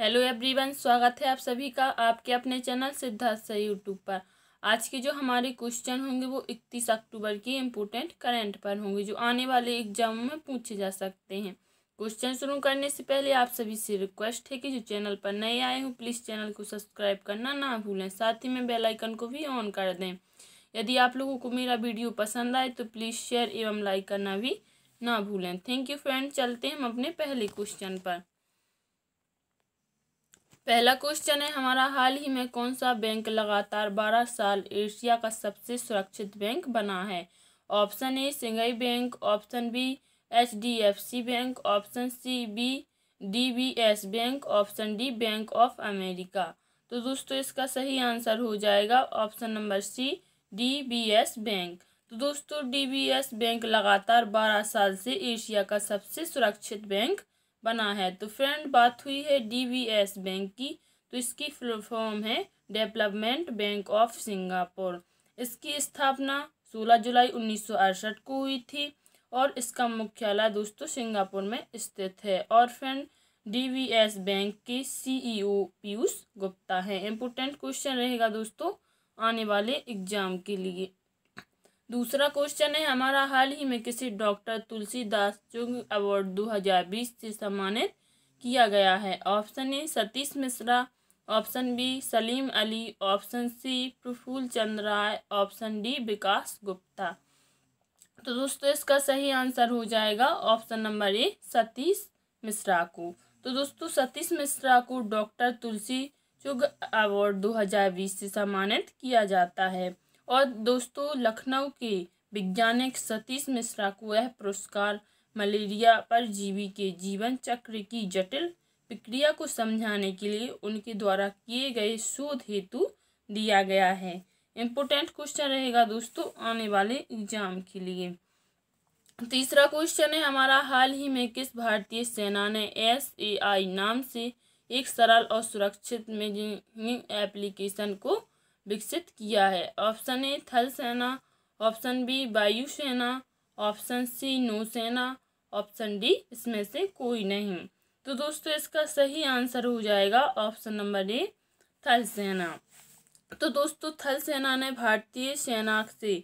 hello everyone स्वागत है आप सभी का आपके अपने चैनल सिद्धार्थ सही यूट्यूब पर आज के जो हमारे क्वेश्चन होंगे वो इकतीस अक्टूबर की इम्पोर्टेंट करंट पर होंगे जो आने वाले एग्जाम में पूछे जा सकते हैं क्वेश्चन शुरू करने से पहले आप सभी से रिक्वेस्ट है कि जो चैनल पर नए आए हों प्लीज़ चैनल को सब्सक्राइब करना ना भूलें साथ ही में बेलाइकन को भी ऑन कर दें यदि आप लोगों को मेरा वीडियो पसंद आए तो प्लीज़ शेयर एवं लाइक करना भी ना भूलें थैंक यू फ्रेंड चलते हैं हम अपने पहले क्वेश्चन पर पहला क्वेश्चन है हमारा हाल ही में कौन सा बैंक लगातार बारह साल एशिया का सबसे सुरक्षित बैंक बना है option A सिंगई bank option B H D F C bank option C B D B S bank option D bank of America तो दोस्तों इसका सही आंसर हो जाएगा option number C D B S bank तो दोस्तों डी बी एस बैंक लगातार बारह साल से एशिया का सबसे सुरक्षित बैंक बना है तो फ्रेंड बात हुई है डीबीएस बैंक की तो इसकी फॉर्म है डेवलपमेंट बैंक ऑफ सिंगापुर इसकी स्थापना 16 जुलाई उन्नीस को हुई थी और इसका मुख्यालय दोस्तों सिंगापुर में स्थित है और फ्रेंड डीबीएस बैंक के सीईओ e पीयूष गुप्ता हैं इम्पोर्टेंट क्वेश्चन रहेगा दोस्तों आने वाले एग्जाम के लिए दूसरा क्वेश्चन है हमारा हाल ही में किसी डॉक्टर तुलसीदास चुंग अवार्ड 2020 से सम्मानित किया गया है option A Satish Mishra option B Salim Ali option C Praful Chandra Roy option D Vikas Gupta तो दोस्तों इसका सही आंसर हो जाएगा option number A Satish Mishra को तो दोस्तों सतीश मिश्रा को डॉक्टर तुलसी चुग अवार्ड 2020 से सम्मानित किया जाता है और दोस्तों लखनऊ के वैज्ञानिक सतीश मिश्रा को यह पुरस्कार मलेरिया परजीवी के जीवन चक्र की जटिल प्रक्रिया को समझाने के लिए उनके द्वारा किए गए शोध हेतु दिया गया है इम्पोर्टेंट क्वेश्चन रहेगा दोस्तों आने वाले एग्जाम के लिए तीसरा क्वेश्चन है हमारा हाल ही में किस भारतीय सेना ने एस ए आई नाम से एक सरल और सुरक्षित मेजिंग एप्लीकेशन को विकसित किया है ऑप्शन ए थल सेना ऑप्शन बी वायु सेना ऑप्शन सी नौसेना ऑप्शन डी इसमें से कोई नहीं तो दोस्तों इसका सही आंसर हो जाएगा ऑप्शन नंबर ए थल सेना तो दोस्तों थल सेना ने भारतीय सेना से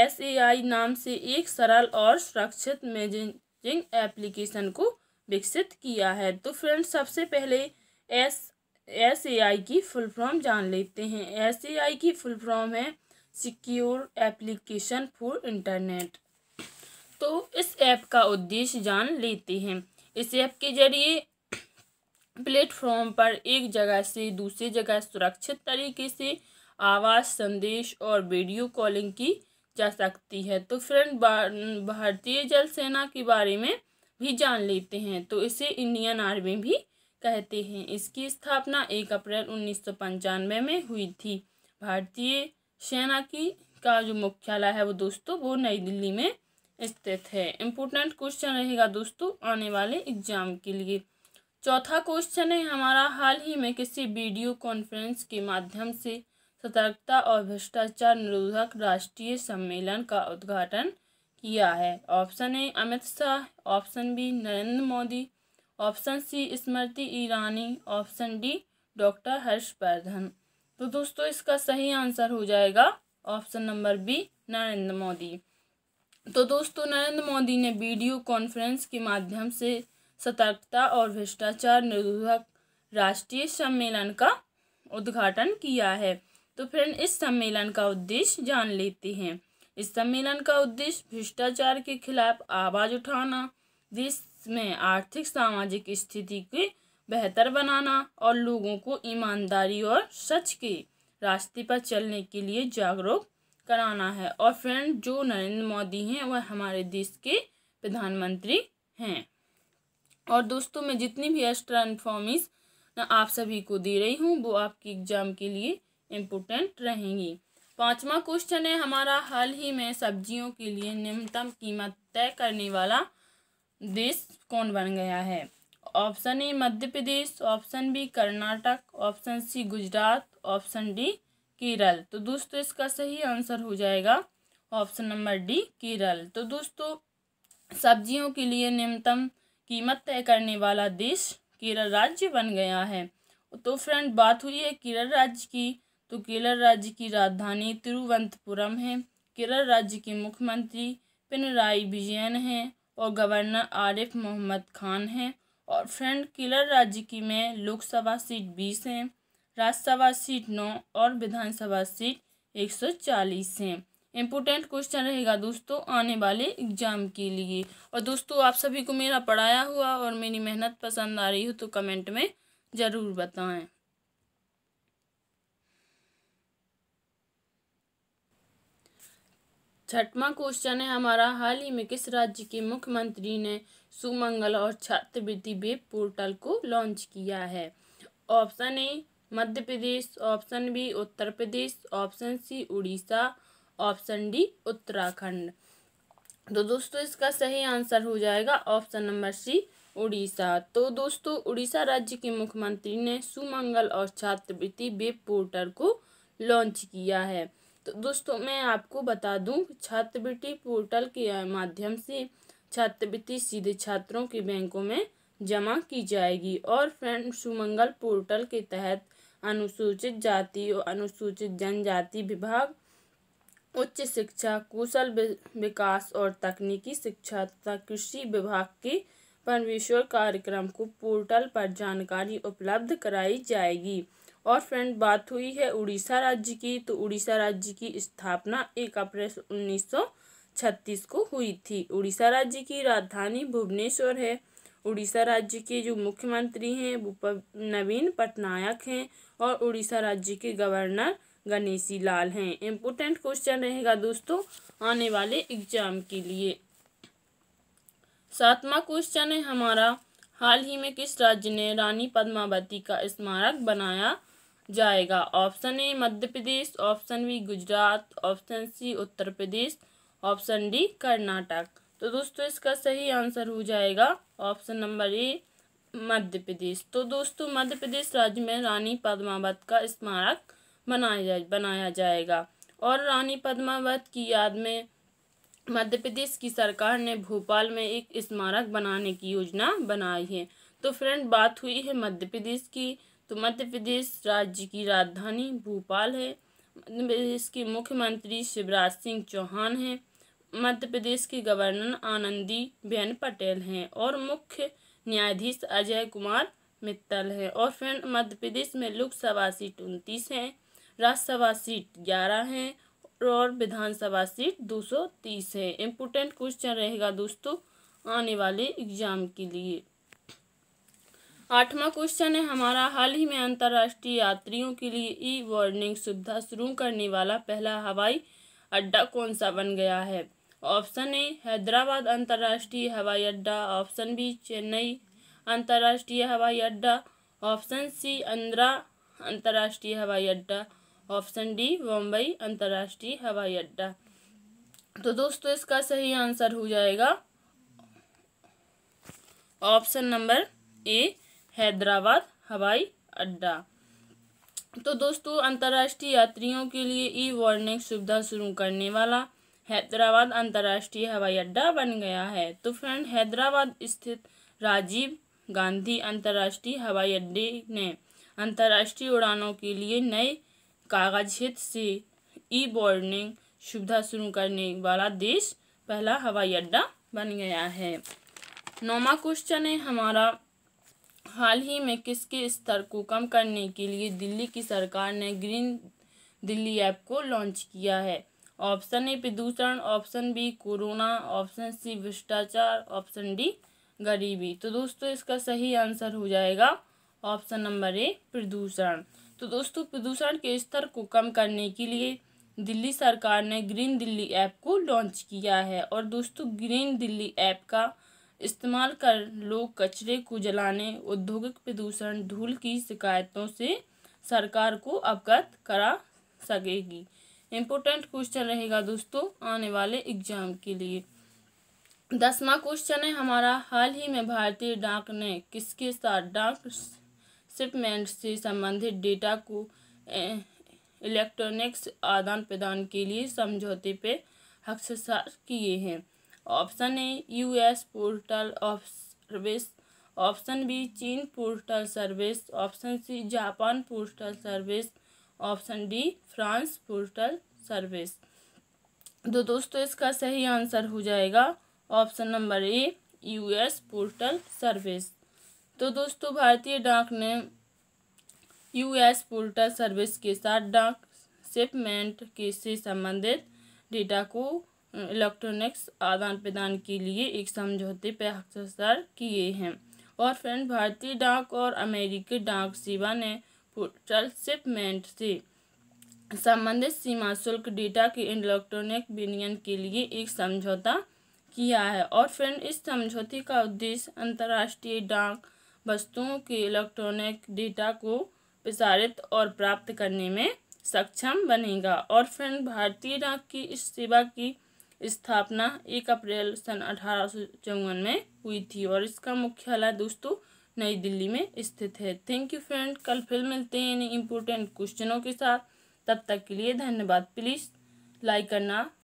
एस ए आई नाम से एक सरल और सुरक्षित मैजिंग एप्लीकेशन को विकसित किया है तो फ्रेंड्स सबसे पहले एस एस ए आई की फुल फॉर्म जान लेते हैं एस आई की फुल फॉर्म है सिक्योर एप्लीकेशन फॉर इंटरनेट तो इस ऐप का उद्देश्य जान लेते हैं इस ऐप के जरिए प्लेटफॉर्म पर एक जगह से दूसरी जगह सुरक्षित तरीके से आवाज़ संदेश और वीडियो कॉलिंग की जा सकती है तो फ्रेंड भारतीय जल सेना के बारे में भी जान लेते हैं तो इसे इंडियन आर्मी भी कहते हैं इसकी स्थापना एक अप्रैल उन्नीस में हुई थी भारतीय सेना की का जो मुख्यालय है वो दोस्तों वो नई दिल्ली में स्थित है इम्पोर्टेंट क्वेश्चन रहेगा दोस्तों आने वाले एग्जाम के लिए चौथा क्वेश्चन है हमारा हाल ही में किसी वीडियो कॉन्फ्रेंस के माध्यम से सतर्कता और भ्रष्टाचार निरोधक राष्ट्रीय सम्मेलन का उद्घाटन किया है option A Amit Shah option B Narendra Modi option C Smriti Irani option D doctor Harshvardhan तो दोस्तों इसका सही आंसर हो जाएगा option number B Narendra Modi तो दोस्तों नरेंद्र मोदी ने वीडियो कॉन्फ्रेंस के माध्यम से सतर्कता और भ्रष्टाचार निरोधक राष्ट्रीय सम्मेलन का उद्घाटन किया है तो फ्रेंड इस सम्मेलन का उद्देश्य जान लेते हैं इस सम्मेलन का उद्देश्य भ्रष्टाचार के खिलाफ आवाज़ उठाना देश में आर्थिक सामाजिक स्थिति के बेहतर बनाना और लोगों को ईमानदारी और सच के रास्ते पर चलने के लिए जागरूक कराना है और फ्रेंड जो नरेंद्र मोदी हैं वह हमारे देश के प्रधानमंत्री हैं और दोस्तों मैं जितनी भी एक्स्ट्रा इन्फॉर्मेश आप सभी को दे रही हूँ वो आपकी एग्जाम के लिए इम्पोर्टेंट रहेंगी पांचवा क्वेश्चन है हमारा हाल ही में सब्जियों के लिए न्यूनतम कीमत तय करने वाला देश कौन बन गया है option A Madhya Pradesh option B Karnataka option C Gujarat option D Kerala तो दोस्तों इसका सही आंसर हो जाएगा ऑप्शन नंबर डी केरल तो दोस्तों सब्जियों के लिए न्यूनतम कीमत तय करने वाला देश केरल राज्य बन गया है तो फ्रेंड बात हुई है केरल राज्य की तो केरल राज्य की राजधानी तिरुवनंतपुरम है केरल राज्य के मुख्यमंत्री पिनराई विजयन हैं और गवर्नर आरिफ मोहम्मद खान हैं और फ्रंट किलर राज्य की में लोकसभा सीट बीस हैं राज्यसभा सीट नौ और विधानसभा सीट एक सौ चालीस हैं इम्पोर्टेंट क्वेश्चन रहेगा दोस्तों आने वाले एग्जाम के लिए और दोस्तों आप सभी को मेरा पढ़ाया हुआ और मेरी मेहनत पसंद आ रही हो तो कमेंट में ज़रूर बताएं छठवां क्वेश्चन है हमारा हाल ही में किस राज्य के मुख्यमंत्री ने सुमंगल और छात्रवृत्ति वेब पोर्टल को लॉन्च किया है option A Madhya Pradesh option B Uttar Pradesh option C Orissa option D Uttarakhand तो दोस्तों इसका सही आंसर हो जाएगा ऑप्शन नंबर सी उड़ीसा तो दोस्तों उड़ीसा राज्य के मुख्यमंत्री ने सुमंगल और छात्रवृत्ति वेब पोर्टल को लॉन्च किया है तो दोस्तों मैं आपको बता दूं छात्रवृत्ति पोर्टल के माध्यम से छात्रवृत्ति सीधे छात्रों के बैंकों में जमा की जाएगी और फ्रेंड सुमंगल पोर्टल के तहत अनुसूचित जाति और अनुसूचित जनजाति विभाग उच्च शिक्षा कुशल विकास और तकनीकी शिक्षा तथा कृषि विभाग के परमेश्वर कार्यक्रम को पोर्टल पर जानकारी उपलब्ध कराई जाएगी और फ्रेंड बात हुई है उड़ीसा राज्य की तो उड़ीसा राज्य की स्थापना एक अप्रैल उन्नीस छत्तीस को हुई थी उड़ीसा राज्य की राजधानी भुवनेश्वर है उड़ीसा राज्य के जो मुख्यमंत्री हैं वो नवीन पटनायक हैं और उड़ीसा राज्य के गवर्नर गणेशी लाल हैं इम्पोर्टेंट क्वेश्चन रहेगा दोस्तों आने वाले एग्जाम के लिए सातवां क्वेश्चन है हमारा हाल ही में किस राज्य ने रानी पद्मावती का स्मारक बनाया जाएगा option A Madhya Pradesh option B Gujarat option C Uttar Pradesh option D Karnataka तो दोस्तों इसका सही आंसर हो जाएगा ऑप्शन नंबर ए मध्य प्रदेश तो दोस्तों मध्य प्रदेश राज्य में रानी पद्मावत का स्मारक बनाया जा बनाया जाएगा और रानी पद्मावत की याद में मध्य प्रदेश की सरकार ने भोपाल में एक स्मारक बनाने की योजना बनाई है तो फ्रेंड बात हुई है मध्य प्रदेश की तो मध्य प्रदेश राज्य की राजधानी भोपाल है मध्य प्रदेश के मुख्यमंत्री शिवराज सिंह चौहान हैं मध्य प्रदेश के गवर्नर आनंदी बेन पटेल हैं और मुख्य न्यायाधीश अजय कुमार मित्तल हैं और फिर मध्य प्रदेश में लोकसभा सीट उनतीस हैं राज्यसभा सीट ग्यारह हैं और विधानसभा सीट दो सौ तीस है इम्पोर्टेंट क्वेश्चन रहेगा दोस्तों आने वाले एग्जाम के लिए आठवां क्वेश्चन है हमारा हाल ही में अंतर्राष्ट्रीय यात्रियों के लिए ई वार्निंग सुविधा शुरू करने वाला पहला हवाई अड्डा कौन सा बन गया है ऑप्शन ए हैदराबाद अंतर्राष्ट्रीय हवाई अड्डा ऑप्शन बी चेन्नई अंतर्राष्ट्रीय हवाई अड्डा ऑप्शन सी आंद्रा अंतर्राष्ट्रीय हवाई अड्डा ऑप्शन डी बम्बई अंतर्राष्ट्रीय हवाई अड्डा तो दोस्तों इसका सही आंसर हो जाएगा ऑप्शन नंबर ए हैदराबाद हवाई अड्डा तो दोस्तों अंतर्राष्ट्रीय यात्रियों के लिए ई वार्निंग सुविधा शुरू करने वाला हैदराबाद अंतर्राष्ट्रीय हवाई अड्डा बन गया है तो फ्रेंड हैदराबाद स्थित राजीव गांधी अंतर्राष्ट्रीय हवाई अड्डे ने अंतर्राष्ट्रीय उड़ानों के लिए नए हित से ई बोर्डिंग सुविधा शुरू करने वाला देश पहला हवाई अड्डा बन गया है नौवा क्वेश्चन है हमारा हाल ही में किसके स्तर को कम करने के लिए दिल्ली की सरकार ने ग्रीन दिल्ली ऐप को लॉन्च किया है ऑप्शन ए प्रदूषण option B corona option C भ्रष्टाचार ऑप्शन डी गरीबी तो दोस्तों इसका सही आंसर हो जाएगा ऑप्शन नंबर ए प्रदूषण तो दोस्तों प्रदूषण के स्तर को कम करने के लिए दिल्ली सरकार ने ग्रीन दिल्ली ऐप को लॉन्च किया है और दोस्तों ग्रीन दिल्ली ऐप का इस्तेमाल कर लोग कचरे को जलाने औद्योगिक प्रदूषण धूल की शिकायतों से सरकार को अवगत करा सकेगी इम्पोर्टेंट क्वेश्चन रहेगा दोस्तों आने वाले एग्जाम के लिए दसवा क्वेश्चन है हमारा हाल ही में भारतीय डाक ने किसके साथ डाक शिपमेंट से संबंधित डेटा को इलेक्ट्रॉनिक्स आदान प्रदान के लिए समझौते पे हस्ताक्षर किए हैं option A US portal of service option B चीन postal service option C Japan postal service option D France postal service तो दोस्तों इसका सही आंसर हो जाएगा option number A US postal service तो दोस्तों भारतीय डाक ने यूएस पोर्टल सर्विस के साथ डाक शिपमेंट के से संबंधित डेटा को इलेक्ट्रॉनिक्स आदान प्रदान के लिए एक समझौते पर हस्ताक्षर किए हैं और फ्रेंड भारतीय डाक और अमेरिकी डाक सेवा ने पोर्टल शिपमेंट से संबंधित सीमा शुल्क डेटा के इलेक्ट्रॉनिक विनियन के लिए एक समझौता किया है और फ्रेंड इस समझौते का उद्देश्य अंतर्राष्ट्रीय डाक वस्तुओं के इलेक्ट्रॉनिक डेटा को प्रसारित और प्राप्त करने में सक्षम बनेगा और फ्रेंड भारतीय डाक की इस सेवा की स्थापना एक अप्रैल सन अठारह में हुई थी और इसका मुख्यालय दोस्तों नई दिल्ली में स्थित है थैंक यू फ्रेंड कल फिर मिलते हैं इन इम्पोर्टेंट क्वेश्चनों के साथ तब तक के लिए धन्यवाद प्लीज़ लाइक करना